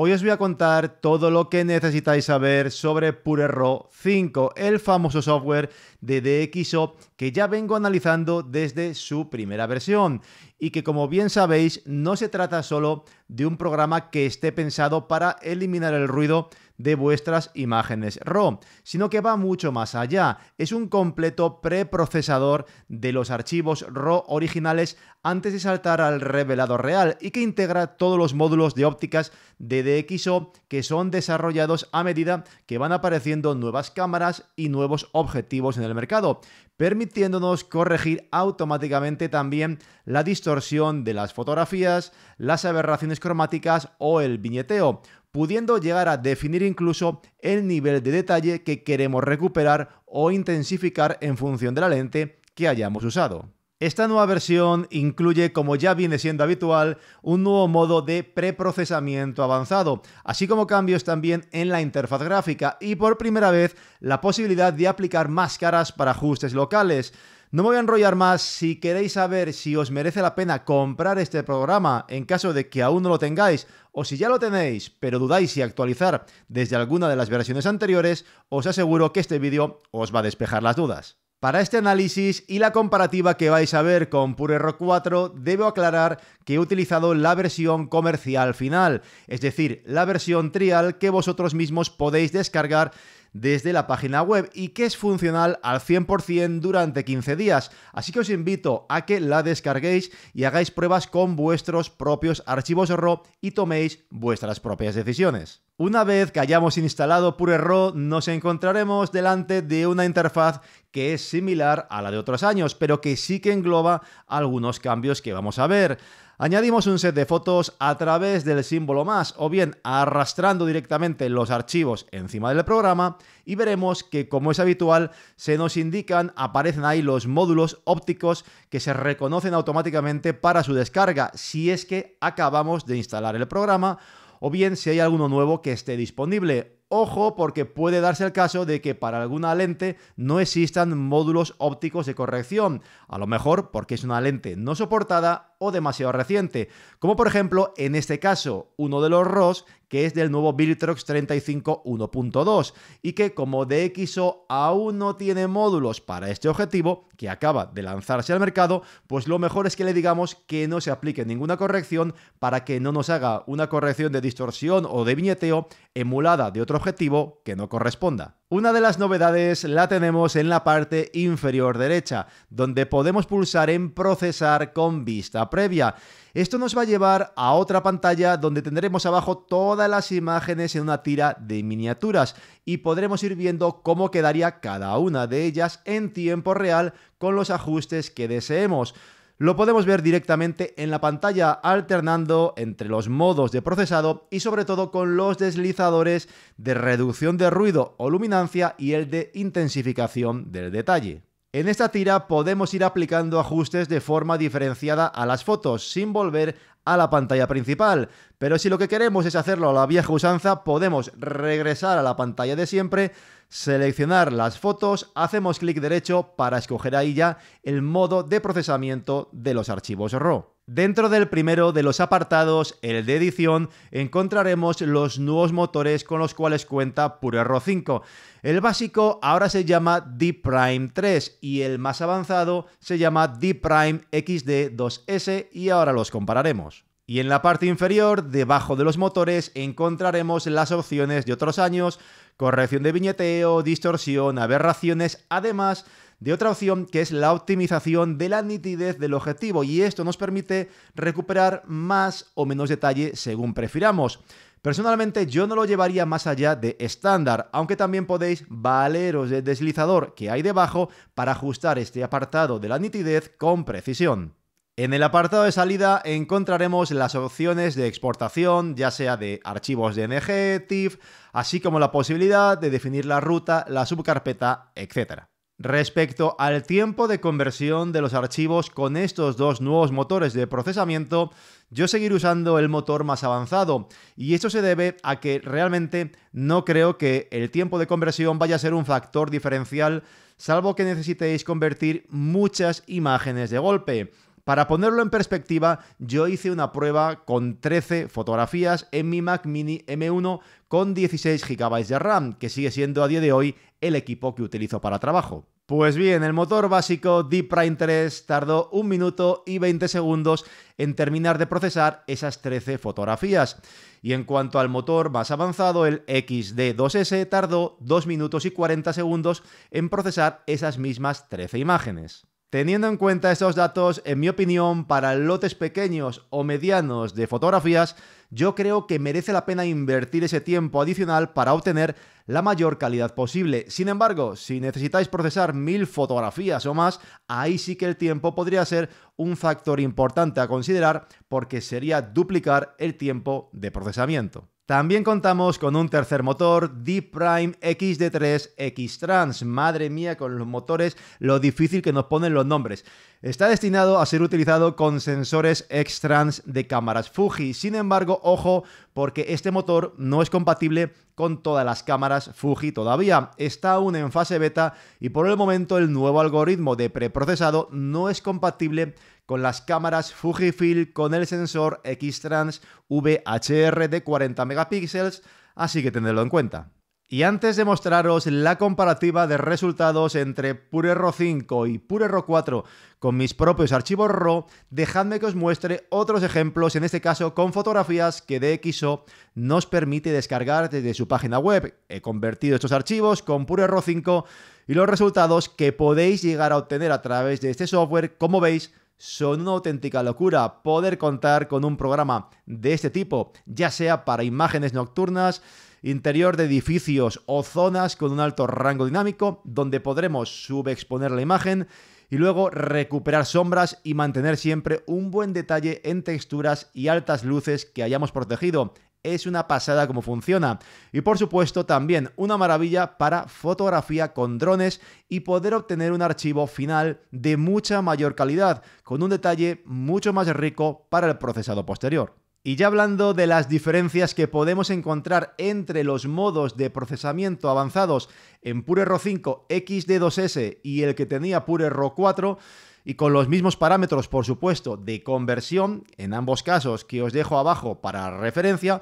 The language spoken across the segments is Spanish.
Hoy os voy a contar todo lo que necesitáis saber sobre Purero 5, el famoso software de DxO que ya vengo analizando desde su primera versión y que como bien sabéis no se trata solo de un programa que esté pensado para eliminar el ruido de vuestras imágenes RAW, sino que va mucho más allá. Es un completo preprocesador de los archivos RAW originales antes de saltar al revelado real y que integra todos los módulos de ópticas de DxO que son desarrollados a medida que van apareciendo nuevas cámaras y nuevos objetivos en el mercado, permitiéndonos corregir automáticamente también la distorsión de las fotografías, las aberraciones cromáticas o el viñeteo pudiendo llegar a definir incluso el nivel de detalle que queremos recuperar o intensificar en función de la lente que hayamos usado. Esta nueva versión incluye, como ya viene siendo habitual, un nuevo modo de preprocesamiento avanzado, así como cambios también en la interfaz gráfica y por primera vez la posibilidad de aplicar máscaras para ajustes locales. No me voy a enrollar más, si queréis saber si os merece la pena comprar este programa en caso de que aún no lo tengáis o si ya lo tenéis pero dudáis si actualizar desde alguna de las versiones anteriores, os aseguro que este vídeo os va a despejar las dudas. Para este análisis y la comparativa que vais a ver con Pure Rock 4, debo aclarar que he utilizado la versión comercial final, es decir, la versión trial que vosotros mismos podéis descargar desde la página web y que es funcional al 100% durante 15 días. Así que os invito a que la descarguéis y hagáis pruebas con vuestros propios archivos RAW y toméis vuestras propias decisiones. Una vez que hayamos instalado PureRAW, nos encontraremos delante de una interfaz que es similar a la de otros años, pero que sí que engloba algunos cambios que vamos a ver. Añadimos un set de fotos a través del símbolo más o bien arrastrando directamente los archivos encima del programa y veremos que como es habitual se nos indican, aparecen ahí los módulos ópticos que se reconocen automáticamente para su descarga si es que acabamos de instalar el programa o bien si hay alguno nuevo que esté disponible Ojo porque puede darse el caso de que para alguna lente no existan módulos ópticos de corrección, a lo mejor porque es una lente no soportada o demasiado reciente, como por ejemplo en este caso uno de los ROS que es del nuevo Viltrox 35 1.2 y que como DxO aún no tiene módulos para este objetivo, que acaba de lanzarse al mercado, pues lo mejor es que le digamos que no se aplique ninguna corrección para que no nos haga una corrección de distorsión o de viñeteo emulada de otro objetivo que no corresponda. Una de las novedades la tenemos en la parte inferior derecha, donde podemos pulsar en procesar con vista previa. Esto nos va a llevar a otra pantalla donde tendremos abajo todas las imágenes en una tira de miniaturas y podremos ir viendo cómo quedaría cada una de ellas en tiempo real con los ajustes que deseemos. Lo podemos ver directamente en la pantalla alternando entre los modos de procesado y sobre todo con los deslizadores de reducción de ruido o luminancia y el de intensificación del detalle. En esta tira podemos ir aplicando ajustes de forma diferenciada a las fotos, sin volver a la pantalla principal. Pero si lo que queremos es hacerlo a la vieja usanza, podemos regresar a la pantalla de siempre, seleccionar las fotos, hacemos clic derecho para escoger ahí ya el modo de procesamiento de los archivos RAW. Dentro del primero de los apartados, el de edición, encontraremos los nuevos motores con los cuales cuenta PureRO 5. El básico ahora se llama D-Prime 3 y el más avanzado se llama D-Prime XD 2S y ahora los compararemos. Y en la parte inferior, debajo de los motores, encontraremos las opciones de otros años, corrección de viñeteo, distorsión, aberraciones, además de otra opción que es la optimización de la nitidez del objetivo y esto nos permite recuperar más o menos detalle según prefiramos. Personalmente yo no lo llevaría más allá de estándar, aunque también podéis valeros del deslizador que hay debajo para ajustar este apartado de la nitidez con precisión. En el apartado de salida encontraremos las opciones de exportación, ya sea de archivos DNG, TIFF, así como la posibilidad de definir la ruta, la subcarpeta, etc. Respecto al tiempo de conversión de los archivos con estos dos nuevos motores de procesamiento, yo seguiré usando el motor más avanzado y esto se debe a que realmente no creo que el tiempo de conversión vaya a ser un factor diferencial salvo que necesitéis convertir muchas imágenes de golpe. Para ponerlo en perspectiva, yo hice una prueba con 13 fotografías en mi Mac Mini M1 con 16 GB de RAM, que sigue siendo a día de hoy el equipo que utilizo para trabajo. Pues bien, el motor básico Deep Prime 3 tardó 1 minuto y 20 segundos en terminar de procesar esas 13 fotografías. Y en cuanto al motor más avanzado, el XD2S tardó 2 minutos y 40 segundos en procesar esas mismas 13 imágenes. Teniendo en cuenta estos datos, en mi opinión, para lotes pequeños o medianos de fotografías, yo creo que merece la pena invertir ese tiempo adicional para obtener la mayor calidad posible. Sin embargo, si necesitáis procesar mil fotografías o más, ahí sí que el tiempo podría ser un factor importante a considerar porque sería duplicar el tiempo de procesamiento. También contamos con un tercer motor, Deep Prime XD3 X-Trans. Madre mía, con los motores, lo difícil que nos ponen los nombres. Está destinado a ser utilizado con sensores X-Trans de cámaras Fuji. Sin embargo, ojo, porque este motor no es compatible con todas las cámaras Fuji todavía. Está aún en fase beta y por el momento el nuevo algoritmo de preprocesado no es compatible con las cámaras Fujifilm con el sensor X-Trans VHR de 40 megapíxeles, así que tenedlo en cuenta. Y antes de mostraros la comparativa de resultados entre PureRAW 5 y PureRAW 4 con mis propios archivos RAW, dejadme que os muestre otros ejemplos, en este caso con fotografías que DxO nos permite descargar desde su página web. He convertido estos archivos con PureRAW 5 y los resultados que podéis llegar a obtener a través de este software, como veis, son una auténtica locura. Poder contar con un programa de este tipo, ya sea para imágenes nocturnas, interior de edificios o zonas con un alto rango dinámico, donde podremos subexponer la imagen y luego recuperar sombras y mantener siempre un buen detalle en texturas y altas luces que hayamos protegido. Es una pasada como funciona. Y por supuesto también una maravilla para fotografía con drones y poder obtener un archivo final de mucha mayor calidad, con un detalle mucho más rico para el procesado posterior. Y ya hablando de las diferencias que podemos encontrar entre los modos de procesamiento avanzados en Pure 5 XD2S y el que tenía Pure 4, y con los mismos parámetros, por supuesto, de conversión, en ambos casos que os dejo abajo para referencia,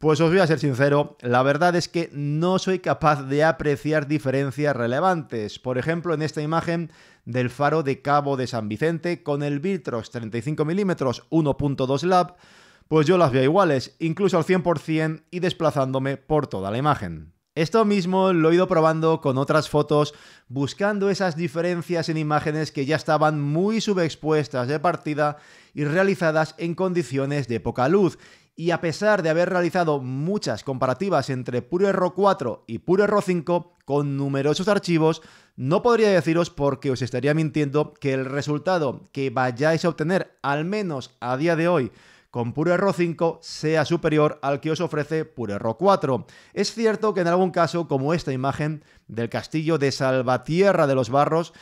pues os voy a ser sincero, la verdad es que no soy capaz de apreciar diferencias relevantes. Por ejemplo, en esta imagen del faro de Cabo de San Vicente con el Viltrox 35mm 1.2 Lab, pues yo las veo iguales, incluso al 100% y desplazándome por toda la imagen. Esto mismo lo he ido probando con otras fotos, buscando esas diferencias en imágenes que ya estaban muy subexpuestas de partida y realizadas en condiciones de poca luz. Y a pesar de haber realizado muchas comparativas entre Error 4 y Error 5 con numerosos archivos, no podría deciros porque os estaría mintiendo que el resultado que vayáis a obtener, al menos a día de hoy, con Error 5 sea superior al que os ofrece Error 4. Es cierto que en algún caso, como esta imagen del castillo de Salvatierra de los Barros,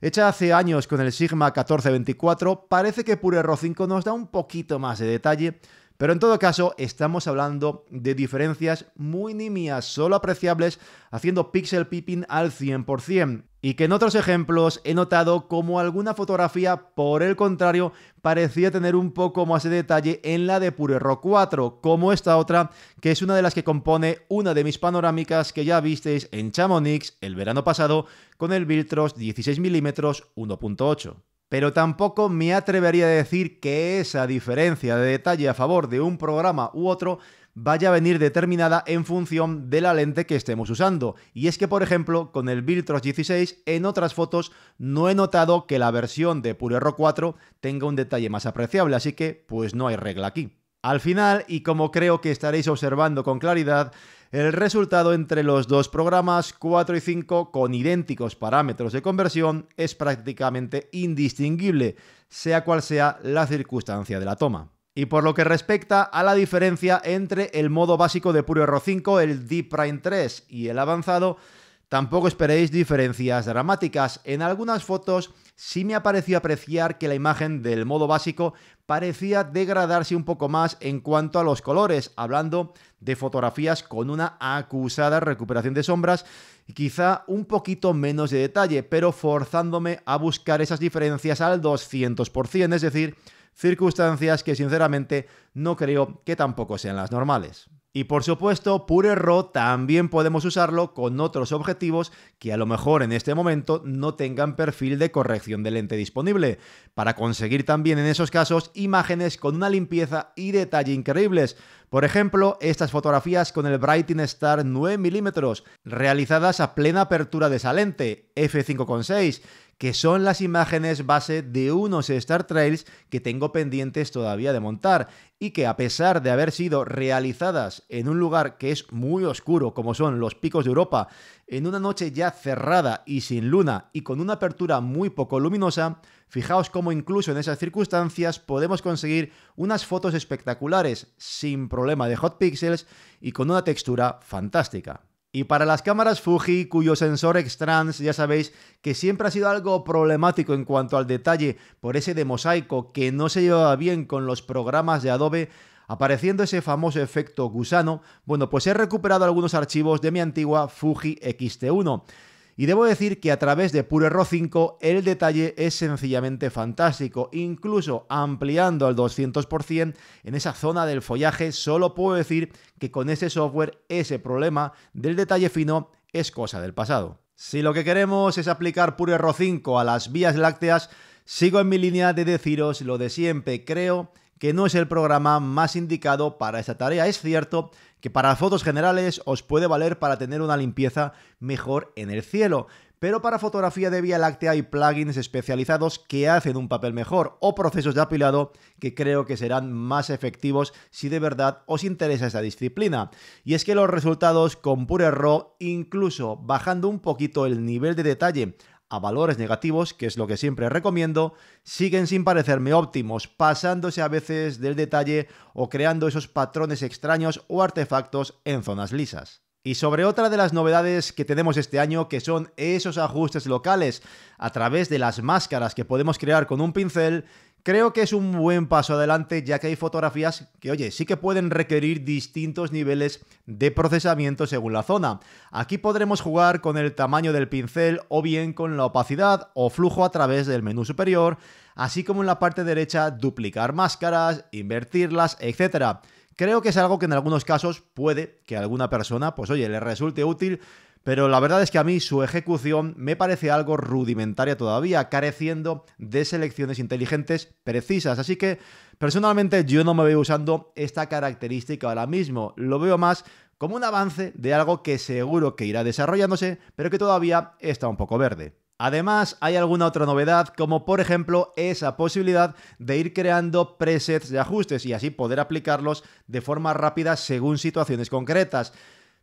hecha hace años con el Sigma 1424, parece que Error 5 nos da un poquito más de detalle pero en todo caso, estamos hablando de diferencias muy nimias, solo apreciables haciendo pixel peeping al 100%. Y que en otros ejemplos he notado como alguna fotografía, por el contrario, parecía tener un poco más de detalle en la de Rock 4, como esta otra, que es una de las que compone una de mis panorámicas que ya visteis en Chamonix el verano pasado con el Viltros 16mm 1.8 pero tampoco me atrevería a decir que esa diferencia de detalle a favor de un programa u otro vaya a venir determinada en función de la lente que estemos usando. Y es que, por ejemplo, con el Viltros 16, en otras fotos no he notado que la versión de PureRo 4 tenga un detalle más apreciable, así que pues no hay regla aquí. Al final, y como creo que estaréis observando con claridad, el resultado entre los dos programas 4 y 5 con idénticos parámetros de conversión es prácticamente indistinguible, sea cual sea la circunstancia de la toma. Y por lo que respecta a la diferencia entre el modo básico de Puro Error 5, el Deep Prime 3 y el avanzado, tampoco esperéis diferencias dramáticas. En algunas fotos sí me ha parecido apreciar que la imagen del modo básico parecía degradarse un poco más en cuanto a los colores, hablando de fotografías con una acusada recuperación de sombras y quizá un poquito menos de detalle, pero forzándome a buscar esas diferencias al 200%, es decir, circunstancias que sinceramente no creo que tampoco sean las normales. Y por supuesto, Pure error, también podemos usarlo con otros objetivos que a lo mejor en este momento no tengan perfil de corrección de lente disponible, para conseguir también en esos casos imágenes con una limpieza y detalle increíbles. Por ejemplo, estas fotografías con el Brighting Star 9mm, realizadas a plena apertura de esa lente, f5.6, que son las imágenes base de unos Star Trails que tengo pendientes todavía de montar y que a pesar de haber sido realizadas en un lugar que es muy oscuro como son los picos de Europa, en una noche ya cerrada y sin luna y con una apertura muy poco luminosa, fijaos cómo incluso en esas circunstancias podemos conseguir unas fotos espectaculares sin problema de hot pixels y con una textura fantástica. Y para las cámaras Fuji, cuyo sensor X-Trans ya sabéis que siempre ha sido algo problemático en cuanto al detalle por ese de mosaico que no se llevaba bien con los programas de Adobe, apareciendo ese famoso efecto gusano, bueno, pues he recuperado algunos archivos de mi antigua Fuji XT1. Y debo decir que a través de Pure 5 el detalle es sencillamente fantástico, incluso ampliando al 200% en esa zona del follaje, solo puedo decir que con ese software ese problema del detalle fino es cosa del pasado. Si lo que queremos es aplicar Pure 5 a las vías lácteas, sigo en mi línea de deciros lo de siempre, creo que no es el programa más indicado para esa tarea. Es cierto que para fotos generales os puede valer para tener una limpieza mejor en el cielo. Pero para fotografía de Vía Láctea hay plugins especializados que hacen un papel mejor o procesos de apilado que creo que serán más efectivos si de verdad os interesa esa disciplina. Y es que los resultados con Pure Raw, incluso bajando un poquito el nivel de detalle a valores negativos, que es lo que siempre recomiendo, siguen sin parecerme óptimos, pasándose a veces del detalle o creando esos patrones extraños o artefactos en zonas lisas. Y sobre otra de las novedades que tenemos este año, que son esos ajustes locales a través de las máscaras que podemos crear con un pincel Creo que es un buen paso adelante ya que hay fotografías que, oye, sí que pueden requerir distintos niveles de procesamiento según la zona. Aquí podremos jugar con el tamaño del pincel o bien con la opacidad o flujo a través del menú superior, así como en la parte derecha duplicar máscaras, invertirlas, etc. Creo que es algo que en algunos casos puede que a alguna persona, pues oye, le resulte útil, pero la verdad es que a mí su ejecución me parece algo rudimentaria todavía, careciendo de selecciones inteligentes precisas. Así que personalmente yo no me veo usando esta característica ahora mismo, lo veo más como un avance de algo que seguro que irá desarrollándose, pero que todavía está un poco verde. Además, hay alguna otra novedad, como por ejemplo esa posibilidad de ir creando presets de ajustes y así poder aplicarlos de forma rápida según situaciones concretas.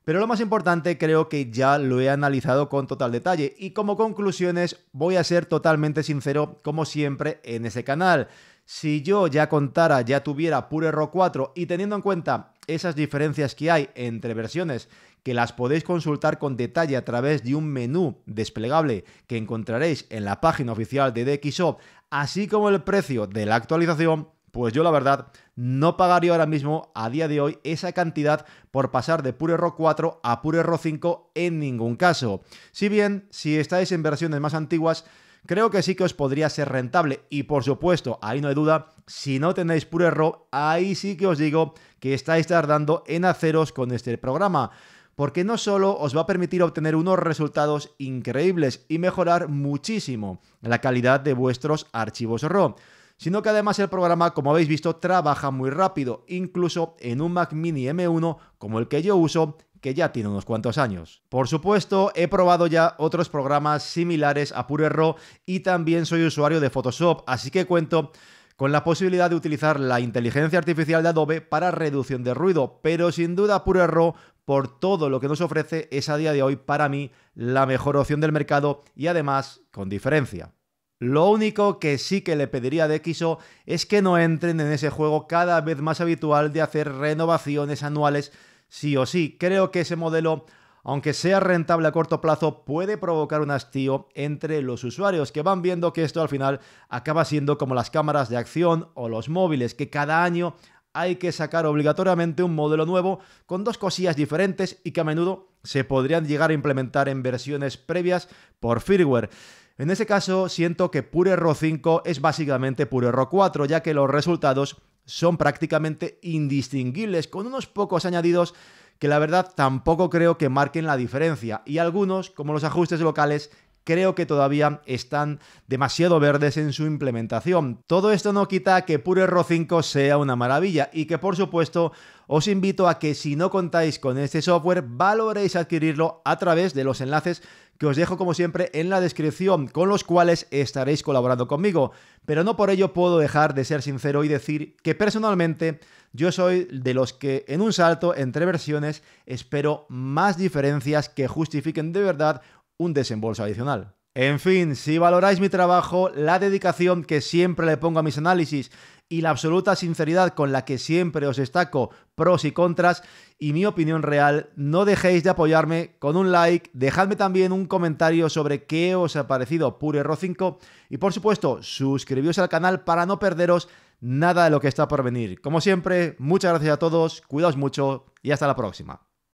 Pero lo más importante creo que ya lo he analizado con total detalle y como conclusiones voy a ser totalmente sincero como siempre en ese canal. Si yo ya contara, ya tuviera Pure ro 4 y teniendo en cuenta esas diferencias que hay entre versiones que las podéis consultar con detalle a través de un menú desplegable que encontraréis en la página oficial de DxO, así como el precio de la actualización, pues yo la verdad no pagaría ahora mismo, a día de hoy, esa cantidad por pasar de Pure error 4 a Pure error 5 en ningún caso. Si bien, si estáis en versiones más antiguas, creo que sí que os podría ser rentable. Y por supuesto, ahí no hay duda, si no tenéis Pure error ahí sí que os digo que estáis tardando en haceros con este programa porque no solo os va a permitir obtener unos resultados increíbles y mejorar muchísimo la calidad de vuestros archivos RO sino que además el programa, como habéis visto, trabaja muy rápido, incluso en un Mac Mini M1 como el que yo uso, que ya tiene unos cuantos años. Por supuesto, he probado ya otros programas similares a Pure y también soy usuario de Photoshop, así que cuento con la posibilidad de utilizar la inteligencia artificial de Adobe para reducción de ruido, pero sin duda Pure por todo lo que nos ofrece es a día de hoy para mí la mejor opción del mercado y además con diferencia. Lo único que sí que le pediría de XO es que no entren en ese juego cada vez más habitual de hacer renovaciones anuales sí o sí. Creo que ese modelo, aunque sea rentable a corto plazo, puede provocar un hastío entre los usuarios que van viendo que esto al final acaba siendo como las cámaras de acción o los móviles, que cada año hay que sacar obligatoriamente un modelo nuevo con dos cosillas diferentes y que a menudo se podrían llegar a implementar en versiones previas por firmware. En ese caso, siento que Pure error 5 es básicamente Pure error 4, ya que los resultados son prácticamente indistinguibles, con unos pocos añadidos que la verdad tampoco creo que marquen la diferencia, y algunos, como los ajustes locales, creo que todavía están demasiado verdes en su implementación. Todo esto no quita que Pure ro 5 sea una maravilla y que por supuesto os invito a que si no contáis con este software valoréis adquirirlo a través de los enlaces que os dejo como siempre en la descripción, con los cuales estaréis colaborando conmigo. Pero no por ello puedo dejar de ser sincero y decir que personalmente yo soy de los que en un salto entre versiones espero más diferencias que justifiquen de verdad un desembolso adicional. En fin, si valoráis mi trabajo, la dedicación que siempre le pongo a mis análisis y la absoluta sinceridad con la que siempre os destaco pros y contras y mi opinión real, no dejéis de apoyarme con un like, dejadme también un comentario sobre qué os ha parecido Pure 5 y por supuesto suscribíos al canal para no perderos nada de lo que está por venir. Como siempre, muchas gracias a todos, cuidaos mucho y hasta la próxima.